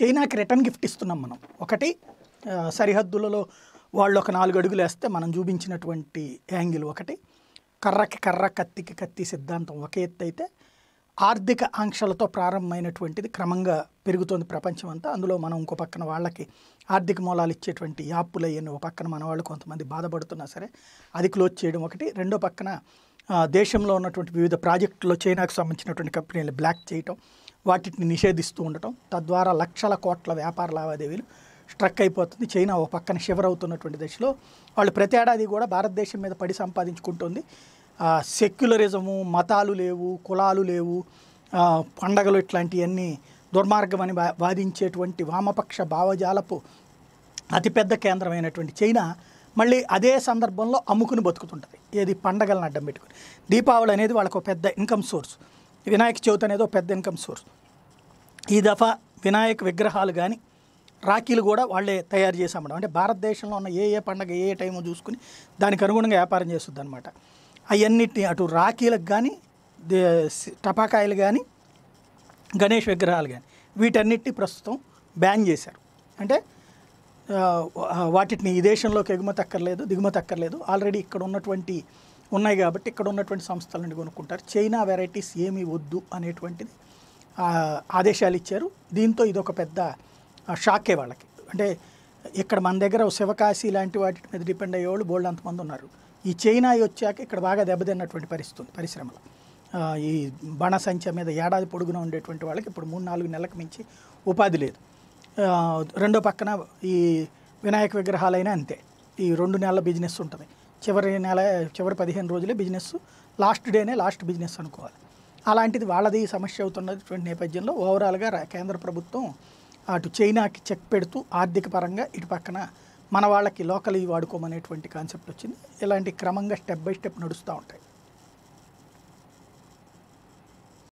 చైనాకి return gift ఇస్తున్నాం మనం ఒకటి సరిహద్దులలో వాళ్ళు ఒక నాలుగు అడుగులు వేస్తే మనం చూపించినటువంటి యాంగిల్ ఒకటి కర్రకి కర్ర కత్తికి కత్తి సిద్ధాంతం ఒక ఎత్తు అయితే ఆర్థిక ఆంక్షలతో ప్రారంభమైనటువంటిది క్రమంగా పెరుగుతోంది ప్రపంచం అంతా అందులో మనం ఇంకో పక్కన వాళ్ళకి ఆర్థిక మూలాలు ఇచ్చేటువంటి యాప్లు అయ్యని ఒక పక్కన మన వాళ్ళు కొంతమంది బాధపడుతున్నా సరే అది క్లోజ్ చేయడం ఒకటి రెండో పక్కన దేశంలో ఉన్నటువంటి వివిధ ప్రాజెక్టులో చైనాకు సంబంధించినటువంటి కంపెనీలు బ్లాక్ చేయటం వాటిని నిషేధిస్తూ ఉండటం తద్వారా లక్షల కోట్ల వ్యాపార లావాదేవీలు స్ట్రక్ అయిపోతుంది చైనా ఓ పక్కన షివర్ అవుతున్నటువంటి దశలో వాళ్ళు ప్రతి ఏడాది కూడా భారతదేశం మీద పడి సంపాదించుకుంటుంది సెక్యులరిజము మతాలు లేవు కులాలు లేవు పండగలు ఇట్లాంటివన్నీ దుర్మార్గం అని వాదించేటువంటి వామపక్ష భావజాలపు అతిపెద్ద కేంద్రమైనటువంటి చైనా మళ్ళీ అదే సందర్భంలో అమ్ముకుని బతుకుతుంటుంది ఏది పండగలను అడ్డం పెట్టుకుని దీపావళి అనేది వాళ్ళకు పెద్ద ఇన్కమ్ సోర్స్ వినాయక చవితి అనేది పెద్ద ఇన్కమ్ సోర్స్ ఈ దఫా వినాయక విగ్రహాలు కానీ రాఖీలు కూడా వాళ్ళే తయారు చేసామన్నమాట అంటే భారతదేశంలో ఉన్న ఏ ఏ పండగ ఏ ఏ టైమో చూసుకుని దానికి అనుగుణంగా వ్యాపారం చేస్తుంది అనమాట అవన్నిటిని అటు రాఖీలకు కానీ టపాకాయలు కానీ గణేష్ విగ్రహాలు కానీ వీటన్నిటిని ప్రస్తుతం బ్యాన్ చేశారు అంటే వాటిని ఈ దేశంలోకి ఎగుమతి అక్కర్లేదు దిగుమతి అక్కర్లేదు ఆల్రెడీ ఇక్కడ ఉన్నటువంటి ఉన్నాయి కాబట్టి ఇక్కడ ఉన్నటువంటి సంస్థల కొనుక్కుంటారు చైనా వెరైటీస్ ఏమీ వద్దు అనేటువంటిది ఆదేశాలు ఇచ్చారు దీంతో ఇది ఒక పెద్ద షాకే వాళ్ళకి అంటే ఇక్కడ మన దగ్గర శివకాశి లాంటి వాటి మీద డిపెండ్ అయ్యేవాళ్ళు బోల్డ్ అంతమంది ఉన్నారు ఈ చైనా వచ్చాక ఇక్కడ బాగా దెబ్బతిన్నటువంటి పరిస్థితి పరిశ్రమలు ఈ బాణసంచ మీద ఏడాది పొడుగున ఉండేటువంటి వాళ్ళకి ఇప్పుడు మూడు నాలుగు నెలలకు మించి ఉపాధి లేదు రెండో పక్కన ఈ వినాయక విగ్రహాలైనా అంతే ఈ రెండు నెలల బిజినెస్ ఉంటుంది చివరి నెల చివరి పదిహేను రోజులే బిజినెస్ లాస్ట్ డేనే లాస్ట్ బిజినెస్ అనుకోవాలి అలాంటిది వాళ్ళది సమస్య అవుతున్నటువంటి నేపథ్యంలో ఓవరాల్గా కేంద్ర ప్రభుత్వం అటు చైనాకి చెక్ పెడుతూ ఆర్థిక పరంగా ఇటు పక్కన మన వాళ్ళకి లోకల్ వాడుకోమనేటువంటి కాన్సెప్ట్ వచ్చింది ఇలాంటి క్రమంగా స్టెప్ బై స్టెప్ నడుస్తూ ఉంటాయి